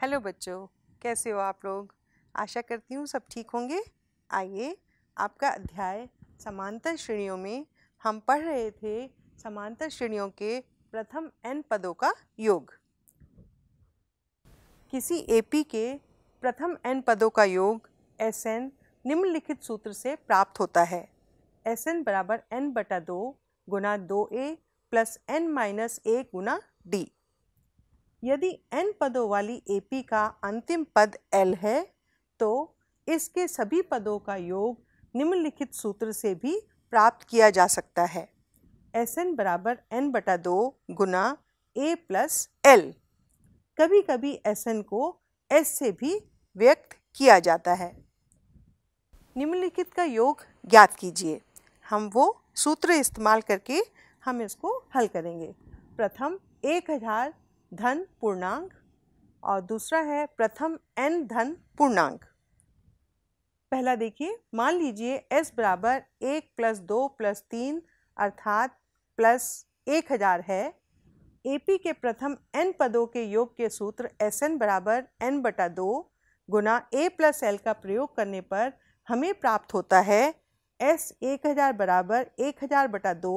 hello बच्चों कैसे हो आप लोग आशा करती हूँ सब ठीक होंगे आइए आपका अध्याय समांतर श्रेणियों में हम पढ़ रहे थे समांतर श्रेणियों के प्रथम एन पदों का योग किसी एपी के प्रथम एन पदों का योग एस एन निम्नलिखित सूत्र से प्राप्त होता है एस एन बराबर एन बटा दो गुना दो a plus n minus a गुना डी यदि एन पदों वाली ए पी का अंतिम पद एल है तो इसके सभी पदों का योग निम्नलिखित सूत्र से भी प्राप्त किया जा सकता है एस एन बराबर एन बटा दो गुना ए प्लस एल कभी कभी एस एन को एस से भी व्यक्त किया जाता है निम्नलिखित का योग ज्ञात कीजिए हम वो सूत्र इस्तेमाल करके हम इसको हल करेंगे प्रथम एक हजार धन पूर्णांक और दूसरा है प्रथम एन धन पूर्णांक पहला देखिए मान लीजिए एस बराबर एक प्लस दो प्लस तीन अर्थात प्लस एक हज़ार है पी के प्रथम एन पदों के योग के सूत्र एस एन बराबर एन बटा दो गुना ए प्लस एल का प्रयोग करने पर हमें प्राप्त होता है एस एक हज़ार बराबर एक हज़ार बटा दो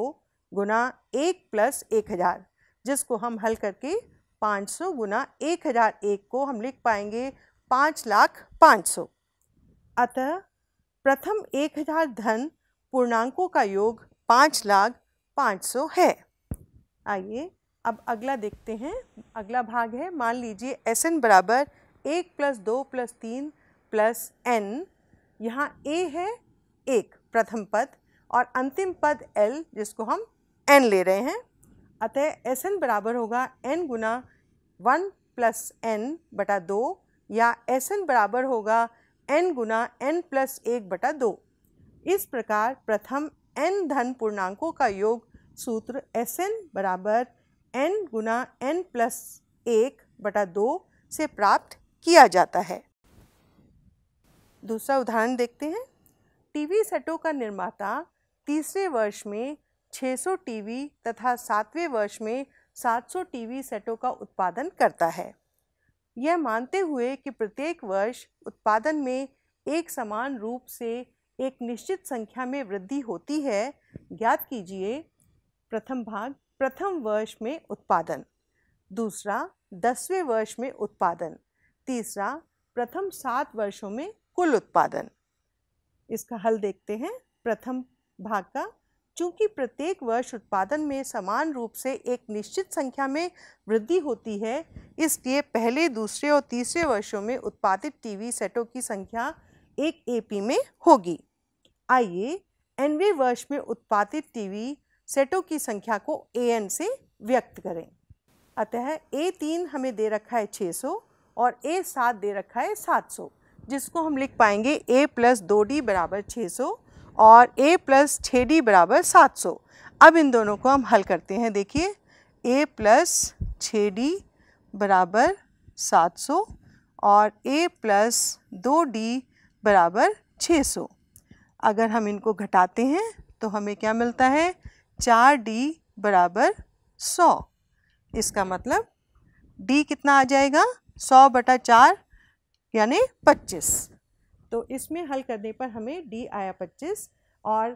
गुना एक प्लस एक हज़ार जिसको हम हल करके पाँच सौ गुना एक हज़ार एक को हम लिख पाएंगे पाँच लाख पाँच सौ अतः प्रथम एक हज़ार धन पूर्णांकों का योग पाँच लाख पाँच सौ है आइए अब अगला देखते हैं अगला भाग है मान लीजिए एस एन बराबर एक प्लस दो प्लस तीन प्लस एन यहाँ ए है एक प्रथम पद और अंतिम पद एल जिसको हम एन ले रहे हैं अतः एस एन बराबर होगा एन गुना वन प्लस एन बटा दो या एस एन बराबर होगा एन गुना एन प्लस एक बटा दो इस प्रकार प्रथम एन धन पूर्णांकों का योग सूत्र एस एन बराबर एन गुना एन प्लस एक बटा दो से प्राप्त किया जाता है दूसरा उदाहरण देखते हैं टीवी सेटों का निर्माता तीसरे वर्ष में 600 टीवी तथा सातवें वर्ष में 700 टीवी सेटों का उत्पादन करता है यह मानते हुए कि प्रत्येक वर्ष उत्पादन में एक समान रूप से एक निश्चित संख्या में वृद्धि होती है ज्ञात कीजिए प्रथम भाग प्रथम वर्ष में उत्पादन दूसरा दसवें वर्ष में उत्पादन तीसरा प्रथम सात वर्षों में कुल उत्पादन इसका हल देखते हैं प्रथम भाग का चूंकि प्रत्येक वर्ष उत्पादन में समान रूप से एक निश्चित संख्या में वृद्धि होती है इसलिए पहले दूसरे और तीसरे वर्षों में उत्पादित टीवी सेटों की संख्या एक एपी में होगी आइए एनवे वर्ष में उत्पादित टीवी सेटों की संख्या को ए एन से व्यक्त करें अतः ए तीन हमें दे रखा है 600 और ए सात दे रखा है 700 जिसको हम लिख पाएंगे ए प्लस दो डी बराबर छः सौ और ए प्लस छः डी बराबर सात सौ अब इन दोनों को हम हल करते हैं देखिए ए प्लस छः डी बराबर सात सौ और ए प्लस दो डी बराबर छः सौ अगर हम इनको घटाते हैं तो हमें क्या मिलता है चार डी बराबर सौ इसका मतलब डी कितना आ जाएगा सौ बटा चार यानी पच्चीस तो इसमें हल करने पर हमें डी आया पच्चीस और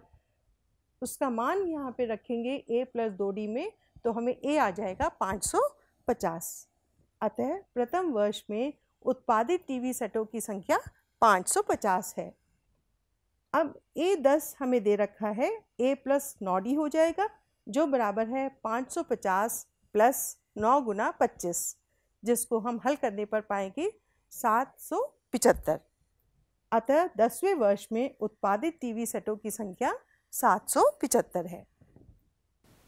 उसका मान यहाँ पे रखेंगे ए प्लस दो डी में तो हमें ए आ जाएगा पाँच सौ पचास अतः प्रथम वर्ष में उत्पादित टीवी सेटों की संख्या पाँच सौ पचास है अब ए दस हमें दे रखा है ए प्लस नौ डी हो जाएगा जो बराबर है पाँच सौ पचास प्लस नौ गुना पच्चीस जिसको हम हल करने पर पाएंगे सात सौ पिचहत्तर अतः दसवें वर्ष में उत्पादित टीवी सेटों की संख्या सात सौ पिचहत्तर है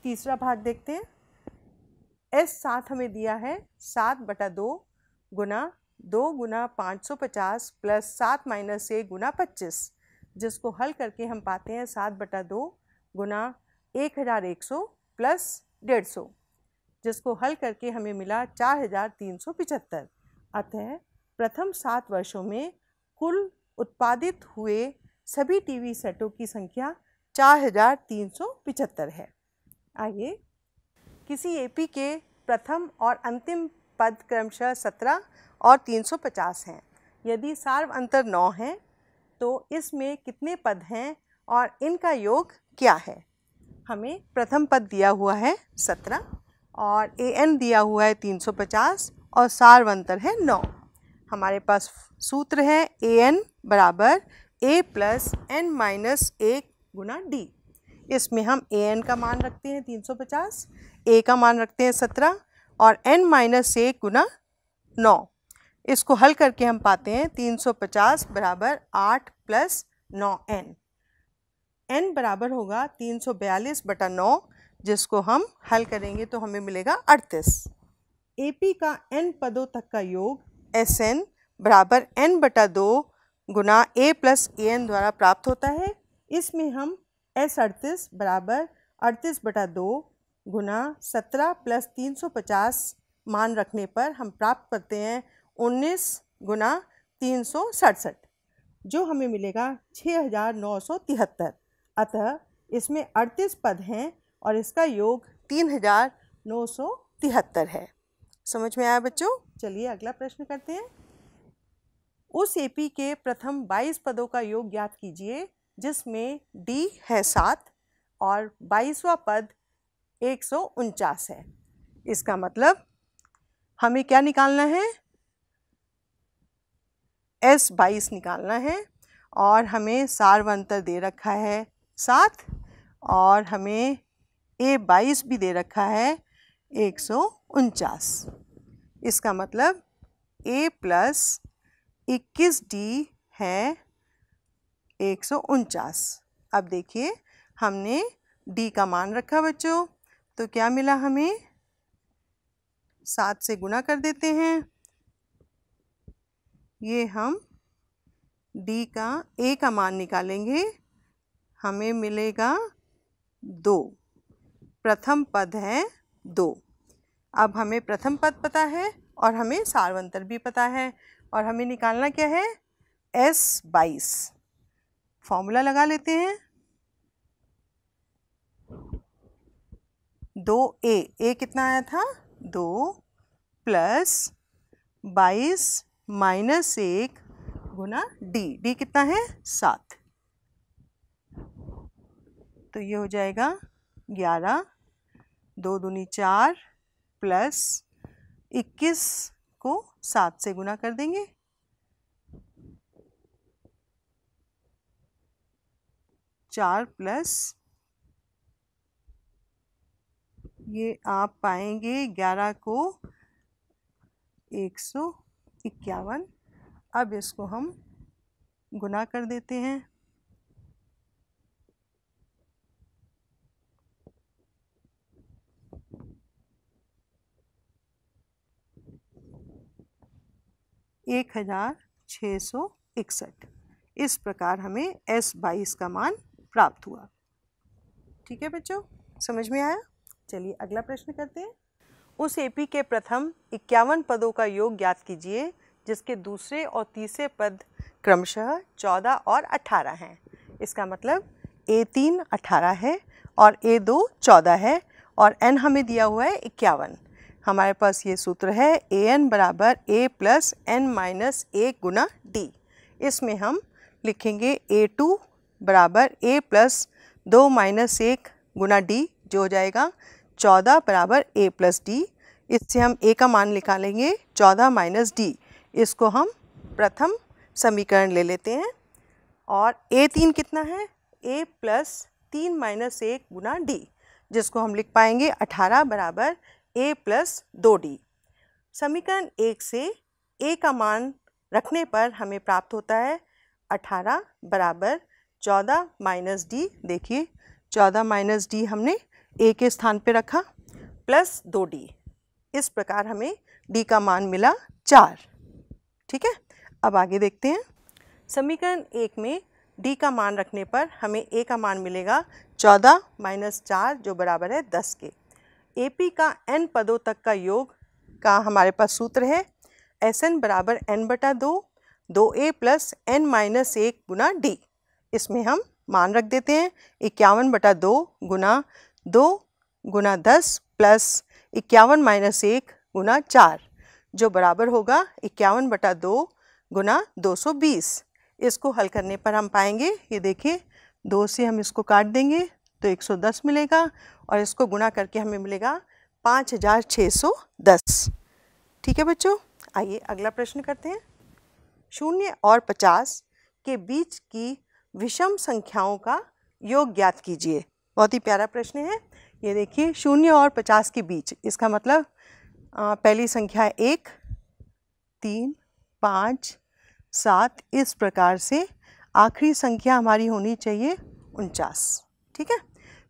तीसरा भाग देखते हैं एस सात हमें दिया है सात बटा दो गुना दो गुना पाँच सौ पचास प्लस सात माइनस एक गुना पच्चीस जिसको हल करके हम पाते हैं सात बटा दो गुना एक हज़ार एक सौ प्लस डेढ़ सौ जिसको हल करके हमें मिला चार हज़ार तीन सौ पिचहत्तर अतः प्रथम सात वर्षों में कुल उत्पादित हुए सभी टीवी सेटों की संख्या पिचहत्तर है आइए किसी एपी के प्रथम और अंतिम पद क्रमशः सत्रह और तीन सौ पचास हैं यदि सार्व अंतर नौ हैं तो इसमें कितने पद हैं और इनका योग क्या है हमें प्रथम पद दिया हुआ है सत्रह और ए एन दिया हुआ है तीन सौ पचास और सार्व अंतर है नौ हमारे पास सूत्र है ए एन बराबर ए प्लस एन माइनस एक गुना डी इसमें हम ए एन का मान रखते हैं तीन सौ पचास ए का मान रखते हैं सत्रह और एन माइनस एक गुना नौ इसको हल करके हम पाते हैं तीन सौ पचास बराबर आठ प्लस नौ एन एन बराबर होगा तीन सौ बयालीस बटा नौ जिसको हम हल करेंगे तो हमें मिलेगा अड़तीस ए पी का एन पदों तक का योग एस एन बराबर एन बटा दो गुना ए प्लस ए एन द्वारा प्राप्त होता है इसमें हम एस अड़तीस बराबर अड़तीस बटा दो गुना सत्रह प्लस तीन सौ पचास मान रखने पर हम प्राप्त करते हैं उन्नीस गुना तीन सौ सड़सठ जो हमें मिलेगा छः हज़ार नौ सौ तिहत्तर अतः इसमें अड़तीस पद हैं और इसका योग तीन हज़ार नौ सौ तिहत्तर है समझ में आया बच्चों चलिए अगला प्रश्न करते हैं उस एपी के प्रथम 22 पदों का योग ज्ञात कीजिए जिसमें डी है सात और बाईसवा पद एक है इसका मतलब हमें क्या निकालना है एस बाईस निकालना है और हमें सार्वंतर दे रखा है सात और हमें ए बाईस भी दे रखा है एक सौ उनचास इसका मतलब ए प्लस इक्कीस डी है एक सौ उनचास अब देखिए हमने डी का मान रखा बच्चों तो क्या मिला हमें सात से गुना कर देते हैं ये हम डी का ए का मान निकालेंगे हमें मिलेगा दो प्रथम पद है दो अब हमें प्रथम पद पता है और हमें सार्वंतर भी पता है और हमें निकालना क्या है एस बाईस फॉर्मूला लगा लेते हैं दो ए ए कितना आया था दो प्लस बाईस माइनस एक गुना डी डी कितना है सात तो ये हो जाएगा ग्यारह दो दूनी चार प्लस इक्कीस को सात से गुना कर देंगे चार प्लस ये आप पाएंगे ग्यारह को एक सौ इक्यावन अब इसको हम गुना कर देते हैं एक हज़ार छः सौ इकसठ इस प्रकार हमें एस बाईस का मान प्राप्त हुआ ठीक है बच्चों समझ में आया चलिए अगला प्रश्न करते हैं उस एपी के प्रथम इक्यावन पदों का योग ज्ञात कीजिए जिसके दूसरे और तीसरे पद क्रमशः चौदह और अठारह हैं इसका मतलब ए तीन अठारह है और ए दो चौदह है और एन हमें दिया हुआ है इक्यावन हमारे पास ये सूत्र है ए एन बराबर a plus n minus a गुना डी इसमें हम लिखेंगे ए टू बराबर ए प्लस दो माइनस एक गुना डी जो हो जाएगा चौदह बराबर ए प्लस डी इससे हम ए का मान निकालेंगे चौदह माइनस डी इसको हम प्रथम समीकरण ले लेते हैं और ए तीन कितना है ए प्लस तीन माइनस एक गुना डी जिसको हम लिख पाएंगे अठारह बराबर ए प्लस दो डी समीकरण एक से ए का मान रखने पर हमें प्राप्त होता है अठारह बराबर चौदह माइनस डी देखिए चौदह माइनस डी हमने ए के स्थान पर रखा प्लस दो डी इस प्रकार हमें डी का मान मिला चार ठीक है अब आगे देखते हैं समीकरण एक में डी का मान रखने पर हमें ए का मान मिलेगा चौदह माइनस चार जो बराबर है दस के ए पी का एन पदों तक का योग का हमारे पास सूत्र है एस एन बराबर एन बटा दो दो ए प्लस एन माइनस एक गुना डी इसमें हम मान रख देते हैं इक्यावन बटा दो गुना दो गुना दस प्लस इक्यावन माइनस एक गुना चार जो बराबर होगा इक्यावन बटा दो गुना दो सौ बीस इसको हल करने पर हम पाएंगे ये देखिए दो से हम इसको काट देंगे तो 110 मिलेगा और इसको गुणा करके हमें मिलेगा 5610 ठीक है बच्चों आइए अगला प्रश्न करते हैं शून्य और पचास के बीच की विषम संख्याओं का योग ज्ञात कीजिए बहुत ही प्यारा प्रश्न है ये देखिए शून्य और पचास के बीच इसका मतलब आ, पहली संख्या एक तीन पाँच सात इस प्रकार से आखिरी संख्या हमारी होनी चाहिए उनचास ठीक है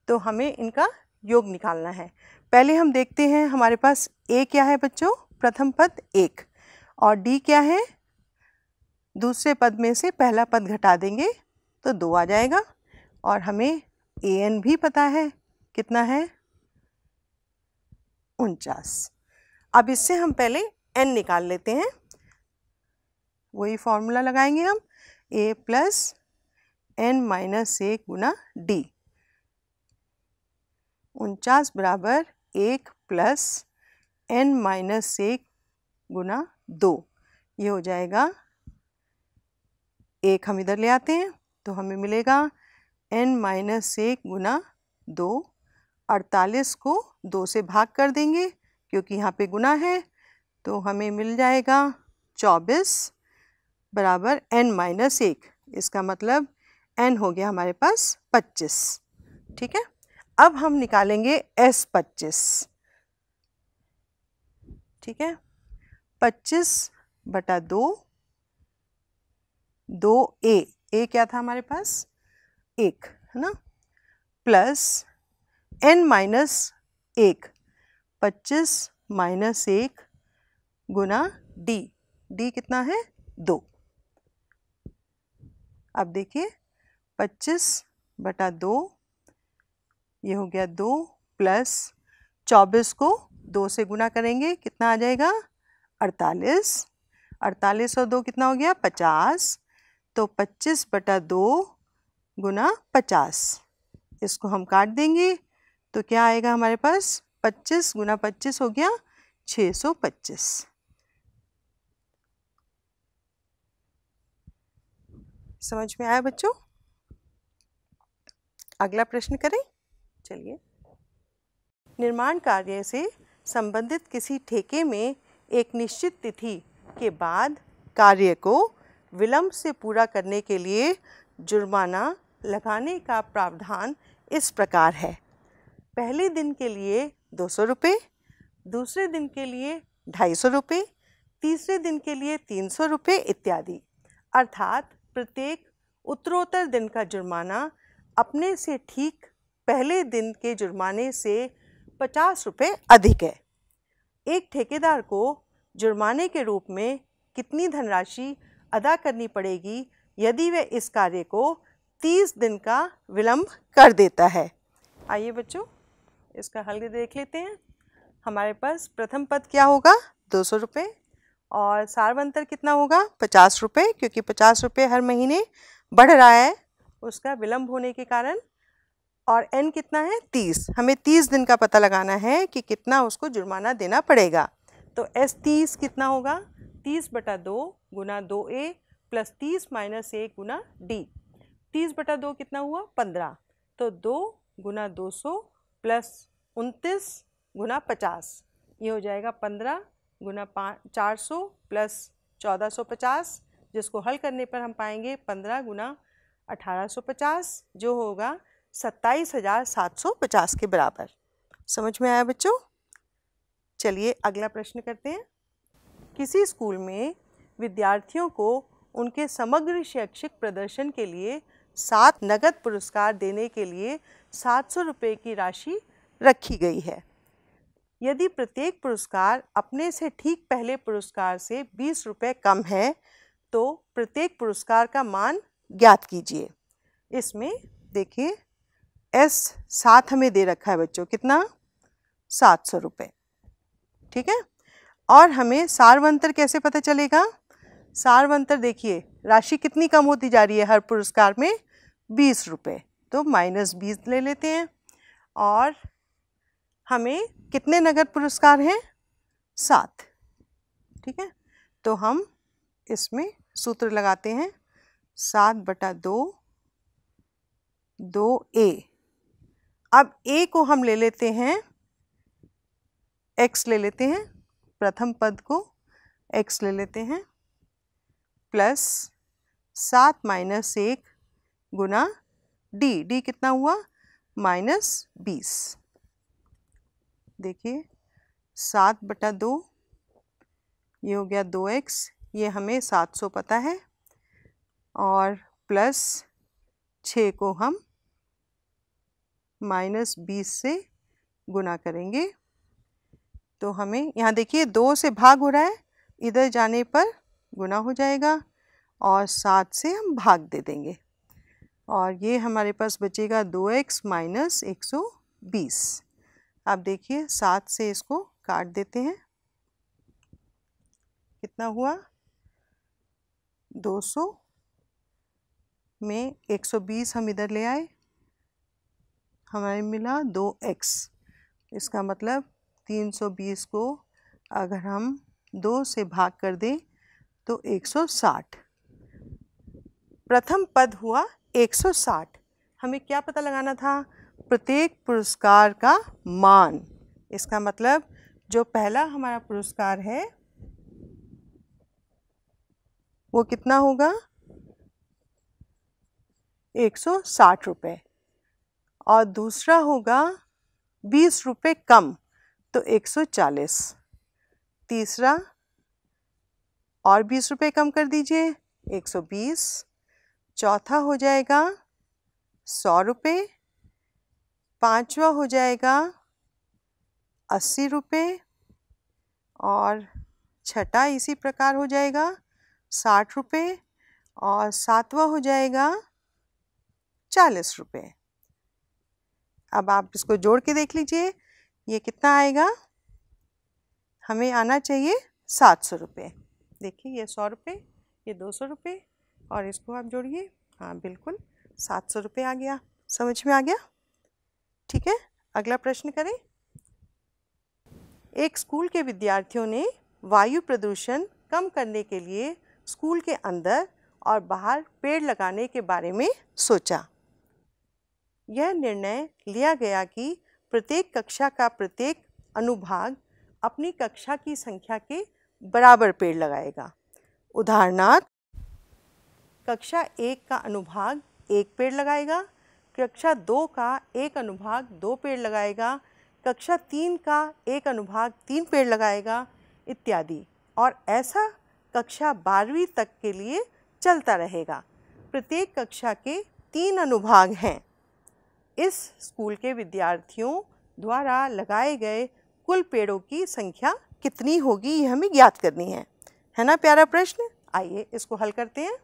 तो हमें इनका योग निकालना है पहले हम देखते हैं हमारे पास ए क्या है बच्चों प्रथम पद एक और डी क्या है दूसरे पद में से पहला पद घटा देंगे तो दो आ जाएगा और हमें ए एन भी पता है कितना है उनचास अब इससे हम पहले एन निकाल लेते हैं वही फॉर्मूला लगाएंगे हम a plus n minus a गुना डी उनचास बराबर एक प्लस एन माइनस एक गुना दो ये हो जाएगा एक हम इधर ले आते हैं तो हमें मिलेगा एन माइनस एक गुना दो अड़तालीस को दो से भाग कर देंगे क्योंकि यहाँ पे गुना है तो हमें मिल जाएगा चौबीस बराबर एन माइनस एक इसका मतलब एन हो गया हमारे पास पच्चीस ठीक है अब हम निकालेंगे एस पच्चीस ठीक है पच्चीस बटा दो दो ए ए क्या था हमारे पास एक है ना प्लस एन माइनस एक पच्चीस माइनस एक गुना डी डी कितना है दो अब देखिए पच्चीस बटा दो ये हो गया दो प्लस चौबीस को दो से गुना करेंगे कितना आ जाएगा अड़तालीस अड़तालीस और दो कितना हो गया पचास तो पच्चीस बटा दो गुना पचास इसको हम काट देंगे तो क्या आएगा हमारे पास पच्चीस गुना पच्चीस हो गया छः सौ पच्चीस समझ में आया बच्चों अगला प्रश्न करें चलिए निर्माण कार्य से संबंधित किसी ठेके में एक निश्चित तिथि के बाद कार्य को विलंब से पूरा करने के लिए जुर्माना लगाने का प्रावधान इस प्रकार है पहले दिन के लिए दो सौ रुपये दूसरे दिन के लिए ढाई सौ रुपये तीसरे दिन के लिए तीन सौ रुपये इत्यादि अर्थात प्रत्येक उत्तरोत्तर दिन का जुर्माना अपने से ठीक पहले दिन के जुर्माने से पचास रुपये अधिक है एक ठेकेदार को जुर्माने के रूप में कितनी धनराशि अदा करनी पड़ेगी यदि वह इस कार्य को तीस दिन का विलंब कर देता है आइए बच्चों इसका हल देख लेते हैं हमारे पास प्रथम पद क्या होगा दो सौ रुपये और सार्वंतर कितना होगा पचास रुपये क्योंकि पचास रुपये हर महीने बढ़ रहा है उसका विलंब होने के कारण और एन कितना है तीस हमें तीस दिन का पता लगाना है कि कितना उसको जुर्माना देना पड़ेगा तो एस तीस कितना होगा तीस बटा दो गुना दो ए प्लस तीस माइनस ए गुना डी तीस बटा दो कितना हुआ पंद्रह तो दो गुना दो सौ प्लस उनतीस गुना पचास ये हो जाएगा पंद्रह गुना पाँच चार सौ प्लस चौदह सौ पचास जिसको हल करने पर हम पाएंगे पंद्रह गुना अठारह सौ पचास जो होगा सत्ताईस हज़ार सात सौ पचास के बराबर समझ में आया बच्चों चलिए अगला प्रश्न करते हैं किसी स्कूल में विद्यार्थियों को उनके समग्र शैक्षिक प्रदर्शन के लिए सात नगद पुरस्कार देने के लिए सात सौ रुपये की राशि रखी गई है यदि प्रत्येक पुरस्कार अपने से ठीक पहले पुरस्कार से बीस रुपये कम है तो प्रत्येक पुरस्कार का मान ज्ञात कीजिए इसमें देखिए एस साथ हमें दे रखा है बच्चों कितना सात सौ रुपये ठीक है और हमें सार्वंतर कैसे पता चलेगा सार्वंतर देखिए राशि कितनी कम होती जा रही है हर पुरस्कार में बीस रुपये तो माइनस बीस ले लेते हैं और हमें कितने नगद पुरस्कार हैं सात ठीक है तो हम इसमें सूत्र लगाते हैं सात बटा दो दो ए अब ए को हम ले लेते हैं एक्स ले लेते हैं प्रथम पद को एक्स ले लेते हैं प्लस सात माइनस एक गुना डी डी कितना हुआ माइनस बीस देखिए सात बटा दो ये हो गया दो एक्स ये हमें सात सौ पता है और प्लस छः को हम माइनस बीस से गुना करेंगे तो हमें यहाँ देखिए दो से भाग हो रहा है इधर जाने पर गुना हो जाएगा और सात से हम भाग दे देंगे और ये हमारे पास बचेगा दो एक्स माइनस एक सौ बीस आप देखिए सात से इसको काट देते हैं कितना हुआ दो सौ में एक सौ बीस हम इधर ले आए हमें मिला दो एक्स इसका मतलब तीन सौ बीस को अगर हम दो से भाग कर दें तो एक सौ साठ प्रथम पद हुआ एक सौ साठ हमें क्या पता लगाना था प्रत्येक पुरस्कार का मान इसका मतलब जो पहला हमारा पुरस्कार है वो कितना होगा एक सौ साठ रुपये और दूसरा होगा बीस रुपये कम तो एक सौ चालीस तीसरा और बीस रुपये कम कर दीजिए एक सौ बीस चौथा हो जाएगा सौ रुपये पाँचवा हो जाएगा अस्सी रुपये और छठा इसी प्रकार हो जाएगा साठ रुपये और सातवा हो जाएगा चालीस रुपये अब आप इसको जोड़ के देख लीजिए ये कितना आएगा हमें आना चाहिए सात सौ रुपये देखिए ये सौ रुपये ये दो सौ रुपये और इसको आप जोड़िए हाँ बिल्कुल सात सौ रुपये आ गया समझ में आ गया ठीक है अगला प्रश्न करें एक स्कूल के विद्यार्थियों ने वायु प्रदूषण कम करने के लिए स्कूल के अंदर और बाहर पेड़ लगाने के बारे में सोचा यह निर्णय लिया गया कि प्रत्येक कक्षा का प्रत्येक अनुभाग अपनी कक्षा की संख्या के बराबर पेड़ लगाएगा उदाहरणार्थ कक्षा एक का अनुभाग एक पेड़ लगाएगा कक्षा दो का एक अनुभाग दो पेड़ लगाएगा कक्षा तीन का एक अनुभाग तीन पेड़ लगाएगा इत्यादि और ऐसा कक्षा बारहवीं तक के लिए चलता रहेगा प्रत्येक कक्षा के तीन अनुभाग हैं इस स्कूल के विद्यार्थियों द्वारा लगाए गए कुल पेड़ों की संख्या कितनी होगी ये हमें ज्ञात करनी है है ना प्यारा प्रश्न आइए इसको हल करते हैं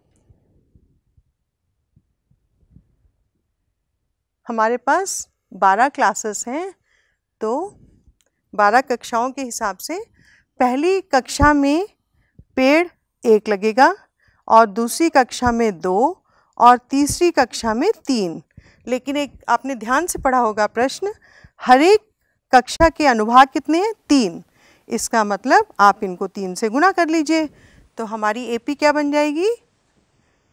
हमारे पास बारह क्लासेस हैं तो बारह कक्षाओं के हिसाब से पहली कक्षा में पेड़ एक लगेगा और दूसरी कक्षा में दो और तीसरी कक्षा में तीन लेकिन एक आपने ध्यान से पढ़ा होगा प्रश्न हर एक कक्षा के अनुभाग कितने हैं तीन इसका मतलब आप इनको तीन से गुना कर लीजिए तो हमारी एपी क्या बन जाएगी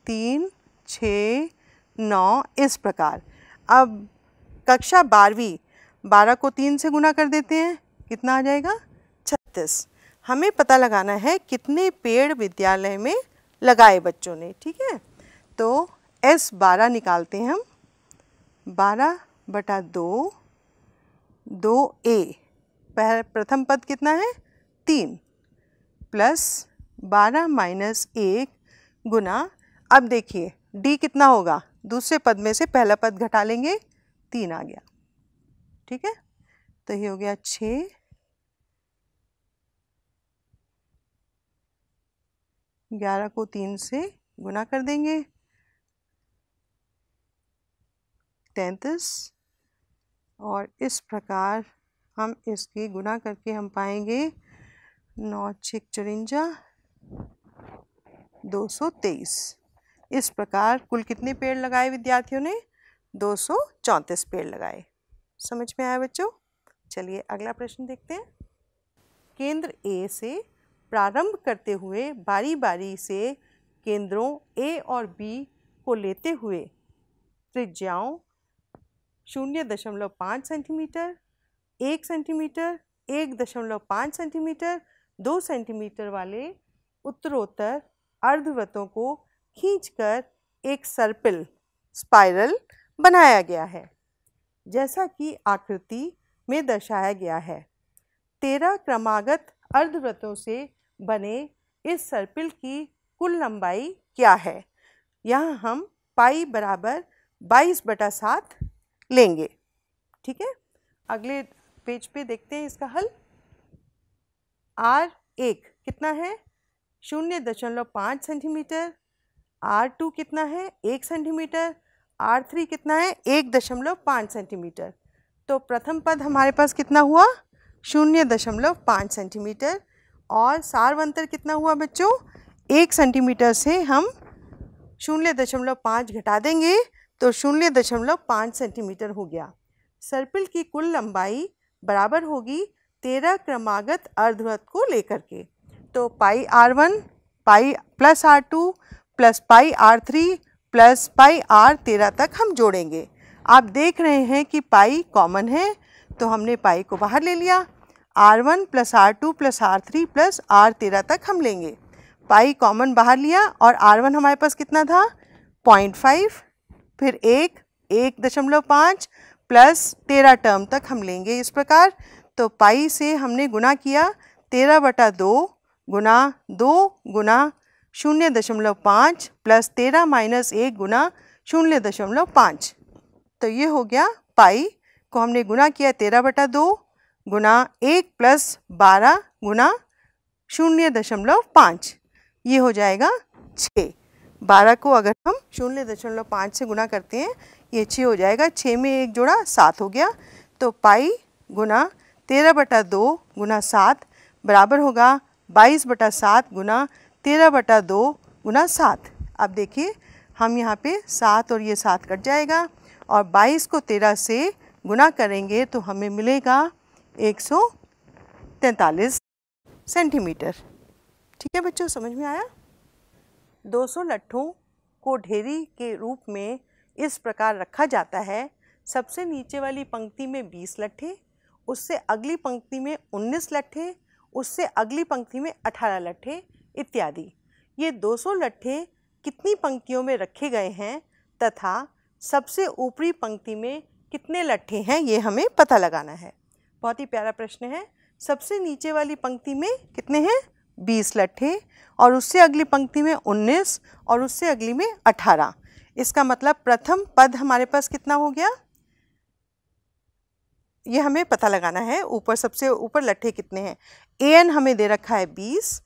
तीन छ नौ इस प्रकार अब कक्षा बारहवीं बारह को तीन से गुना कर देते हैं कितना आ जाएगा छत्तीस हमें पता लगाना है कितने पेड़ विद्यालय में लगाए बच्चों ने ठीक है तो एस बारह निकालते हैं हम बारह बटा दो दो ए प्रथम पद कितना है तीन प्लस बारह माइनस एक गुना अब देखिए डी कितना होगा दूसरे पद में से पहला पद घटा लेंगे तीन आ गया ठीक है तो ये हो गया छ ग्यारह को तीन से गुना कर देंगे तैंतीस और इस प्रकार हम इसकी गुना करके हम पाएंगे नौ छिक चुरंजा दो सौ तेईस इस प्रकार कुल कितने पेड़ लगाए विद्यार्थियों ने दो सौ चौंतीस पेड़ लगाए समझ में आया बच्चों चलिए अगला प्रश्न देखते हैं केंद्र ए से प्रारंभ करते हुए बारी बारी से केंद्रों ए और बी को लेते हुए त्रिज्याओं शून्य दशमलव पाँच सेंटीमीटर एक सेंटीमीटर एक दशमलव पाँच सेंटीमीटर दो सेंटीमीटर वाले उत्तरोत्तर अर्धवृत्तों को खींचकर एक सर्पिल स्पाइरल बनाया गया है जैसा कि आकृति में दर्शाया गया है तेरह क्रमागत अर्धवृत्तों से बने इस सर्पिल की कुल लंबाई क्या है यहाँ हम पाई बराबर बाईस बटा सात लेंगे ठीक है अगले पेज पे देखते हैं इसका हल आर एक कितना है शून्य दशमलव पाँच सेंटीमीटर आर टू कितना है एक सेंटीमीटर आर थ्री कितना है एक दशमलव पाँच सेंटीमीटर तो प्रथम पद हमारे पास कितना हुआ शून्य दशमलव पाँच सेंटीमीटर और सार्वंतर कितना हुआ बच्चों एक सेंटीमीटर से हम शून्य दशमलव पाँच घटा देंगे तो शून्य दशमलव पाँच सेंटीमीटर हो गया सर्पिल की कुल लंबाई बराबर होगी तेरह क्रमागत अर्धवृत्त को लेकर के तो pi r one pi plus r two plus pi r three plus pi r तेरह तक हम जोड़ेंगे आप देख रहे हैं कि पाई कॉमन है तो हमने पाई को बाहर ले लिया r one plus r two plus r three plus r तेरह तक हम लेंगे पाई कॉमन बाहर लिया और आर वन हमारे पास कितना था पॉइंट फाइव फिर एक एक दशमलव पाँच प्लस तेरह टर्म तक हम लेंगे इस प्रकार तो पाई से हमने गुना किया तेरह बटा दो गुना दो गुना शून्य दशमलव पाँच प्लस तेरह माइनस एक गुना शून्य दशमलव पाँच तो ये हो गया पाई को हमने गुना किया तेरह बटा दो गुना एक प्लस बारह गुना शून्य दशमलव पाँच ये हो जाएगा छः बारह को अगर हम शून्य दशमलव पाँच से गुना करते हैं ये छः हो जाएगा छः में एक जोड़ा सात हो गया तो पाई गुना तेरह बटा दो गुना सात बराबर होगा बाईस बटा सात गुना तेरह बटा दो गुना सात अब देखिए हम यहाँ पे सात और ये सात कट जाएगा और बाईस को तेरह से गुना करेंगे तो हमें मिलेगा एक सौ तैंतालीस सेंटीमीटर ठीक है बच्चों समझ में आया 200 लट्ठों को ढेरी के रूप में इस प्रकार रखा जाता है सबसे नीचे वाली पंक्ति में 20 लट्ठे उससे अगली पंक्ति में 19 लट्ठे उससे अगली पंक्ति में 18 लट्ठे इत्यादि ये 200 लट्ठे कितनी पंक्तियों में रखे गए हैं तथा सबसे ऊपरी पंक्ति में कितने लट्ठे हैं ये हमें पता लगाना है बहुत ही प्यारा प्रश्न है सबसे नीचे वाली पंक्ति में कितने हैं बीस लट्ठे और उससे अगली पंक्ति में उन्नीस और उससे अगली में अठारह इसका मतलब प्रथम पद हमारे पास कितना हो गया ये हमें पता लगाना है ऊपर सबसे ऊपर लट्ठे कितने हैं ए एन हमें दे रखा है बीस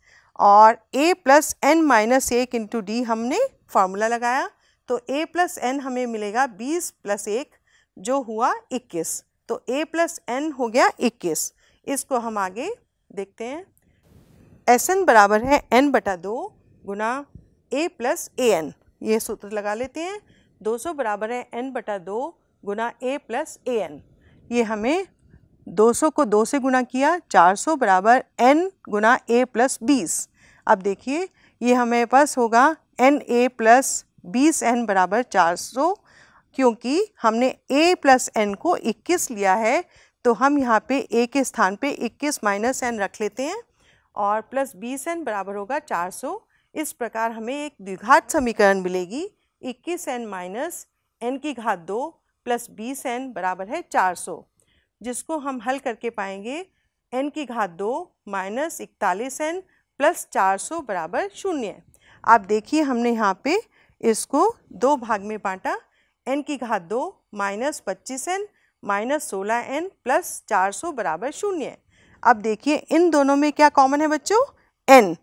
और ए प्लस एन माइनस एक इंटू डी हमने फार्मूला लगाया तो ए प्लस एन हमें मिलेगा बीस प्लस एक जो हुआ इक्कीस तो ए प्लस एन हो गया इक्कीस इसको हम आगे देखते हैं एस एन बराबर है एन बटा दो गुना ए प्लस ए एन ये सूत्र लगा लेते हैं 200 बराबर है एन बटा दो गुना ए प्लस ए एन ये हमें 200 को 2 से गुना किया 400 बराबर एन गुना ए प्लस बीस अब देखिए ये हमें पास होगा एन ए प्लस बीस एन बराबर चार सौ क्योंकि हमने ए प्लस एन को इक्कीस लिया है तो हम यहाँ पे a के स्थान पे इक्कीस माइनस एन रख लेते हैं और प्लस बीस एन बराबर होगा चार सौ इस प्रकार हमें एक द्विघात समीकरण मिलेगी इक्कीस एन माइनस एन की घात दो प्लस बीस एन बराबर है चार सौ जिसको हम हल करके पाएंगे एन की घात दो माइनस इकतालीस एन प्लस चार सौ बराबर शून्य आप देखिए हमने यहाँ पे इसको दो भाग में बांटा एन की घात दो माइनस पच्चीस एन माइनस सोलह एन प्लस चार सौ बराबर शून्य अब देखिए इन दोनों में क्या कॉमन है बच्चों एन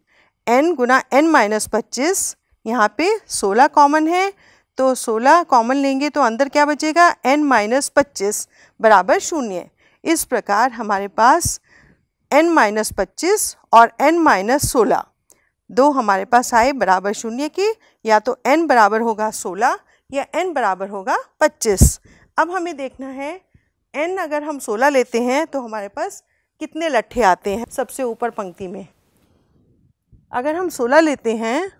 एन गुना एन माइनस पच्चीस यहाँ पे सोलह कॉमन है तो सोलह कॉमन लेंगे तो अंदर क्या बचेगा एन माइनस पच्चीस बराबर शून्य इस प्रकार हमारे पास एन माइनस पच्चीस और एन माइनस सोलह दो हमारे पास आए बराबर शून्य के या तो एन बराबर होगा सोलह या एन बराबर होगा पच्चीस अब हमें देखना है एन अगर हम सोलह लेते हैं तो हमारे पास कितने लट्ठे आते हैं सबसे ऊपर पंक्ति में अगर हम सोलह लेते हैं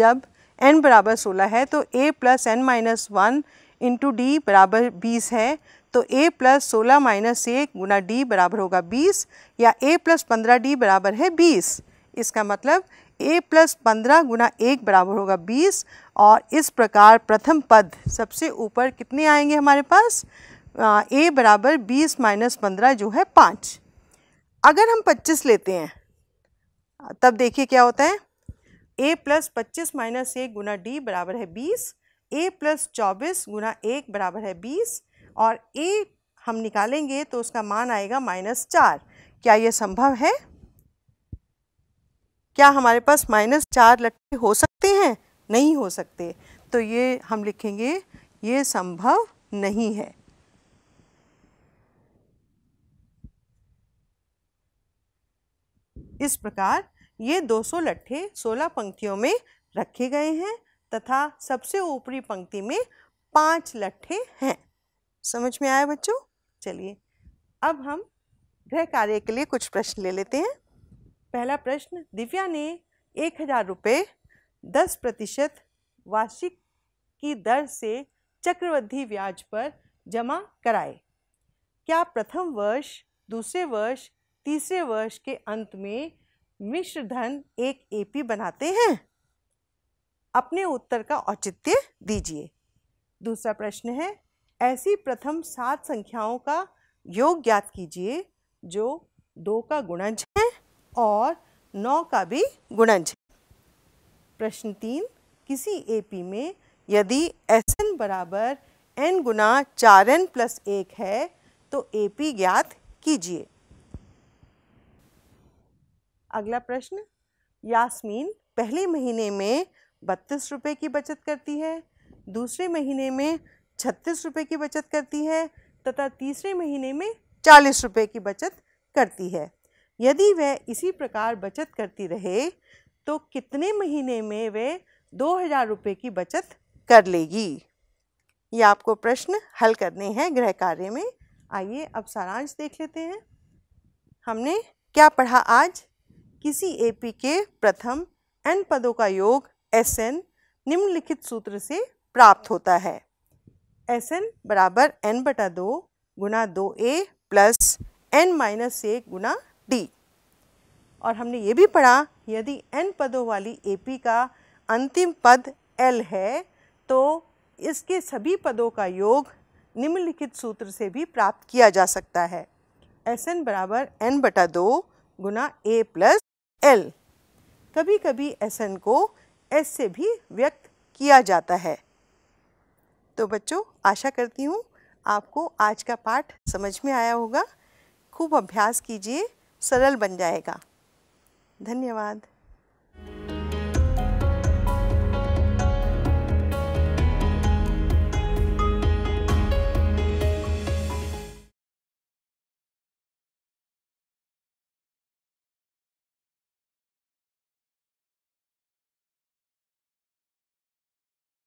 जब n बराबर सोलह है तो a plus n minus one into d बराबर बीस है तो a प्लस सोलह माइनस एक गुना डी बराबर होगा बीस या a प्लस पंद्रह डी बराबर है बीस इसका मतलब a प्लस पंद्रह गुना एक बराबर होगा बीस और इस प्रकार प्रथम पद सबसे ऊपर कितने आएंगे हमारे पास a बराबर बीस माइनस पंद्रह जो है पाँच अगर हम पच्चीस लेते हैं तब देखिए क्या होता है ए प्लस पच्चीस माइनस एक गुना डी बराबर है बीस ए प्लस चौबीस गुना एक बराबर है बीस और ए हम निकालेंगे तो उसका मान आएगा माइनस चार क्या यह संभव है क्या हमारे पास माइनस चार लट्ठे हो सकते हैं नहीं हो सकते तो ये हम लिखेंगे ये संभव नहीं है इस प्रकार ये 200 लट्ठे 16 पंक्तियों में रखे गए हैं तथा सबसे ऊपरी पंक्ति में पांच लट्ठे हैं समझ में आया बच्चों चलिए अब हम गृह कार्य के लिए कुछ प्रश्न ले लेते हैं पहला प्रश्न दिव्या ने एक हजार रुपये दस प्रतिशत वार्षिक की दर से चक्रवृद्धि ब्याज पर जमा कराए क्या प्रथम वर्ष दूसरे वर्ष तीसरे वर्ष के अंत में मिश्र धन एक एपी बनाते हैं अपने उत्तर का औचित्य दीजिए दूसरा प्रश्न है ऐसी प्रथम सात संख्याओं का योग ज्ञात कीजिए जो दो का गुणज है और नौ का भी गुणज है प्रश्न तीन किसी एपी में यदि एस एन बराबर एन गुना चार एन प्लस एक है तो एपी ज्ञात कीजिए अगला प्रश्न यास्मीन पहले महीने में बत्तीस रुपये की बचत करती है दूसरे महीने में छत्तीस रुपये की बचत करती है तथा तीसरे महीने में चालीस रुपये की बचत करती है यदि वह इसी प्रकार बचत करती रहे तो कितने महीने में वह दो हज़ार रुपये की बचत कर लेगी ये आपको प्रश्न हल करने हैं गृह कार्य में आइए अब सारांश देख लेते हैं हमने क्या पढ़ा आज किसी एपी के प्रथम एन पदों का योग एस एन निम्नलिखित सूत्र से प्राप्त होता है एस एन बराबर एन बटा दो गुना दो a plus n minus a गुना डी और हमने ये भी पढ़ा यदि एन पदों वाली एपी का अंतिम पद एल है तो इसके सभी पदों का योग निम्नलिखित सूत्र से भी प्राप्त किया जा सकता है एस एन बराबर एन बटा दो गुना ए प्लस एल कभी कभी एस एन को एस से भी व्यक्त किया जाता है तो बच्चों आशा करती हूँ आपको आज का पाठ समझ में आया होगा खूब अभ्यास कीजिए सरल बन जाएगा धन्यवाद